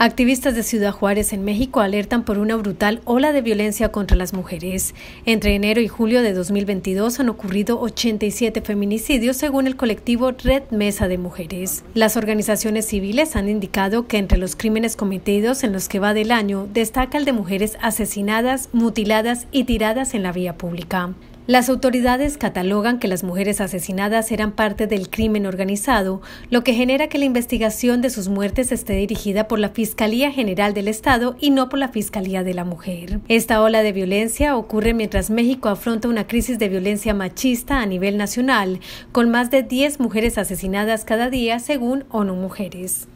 Activistas de Ciudad Juárez en México alertan por una brutal ola de violencia contra las mujeres. Entre enero y julio de 2022 han ocurrido 87 feminicidios según el colectivo Red Mesa de Mujeres. Las organizaciones civiles han indicado que entre los crímenes cometidos en los que va del año destaca el de mujeres asesinadas, mutiladas y tiradas en la vía pública. Las autoridades catalogan que las mujeres asesinadas eran parte del crimen organizado, lo que genera que la investigación de sus muertes esté dirigida por la Fiscalía General del Estado y no por la Fiscalía de la Mujer. Esta ola de violencia ocurre mientras México afronta una crisis de violencia machista a nivel nacional, con más de 10 mujeres asesinadas cada día según ONU Mujeres.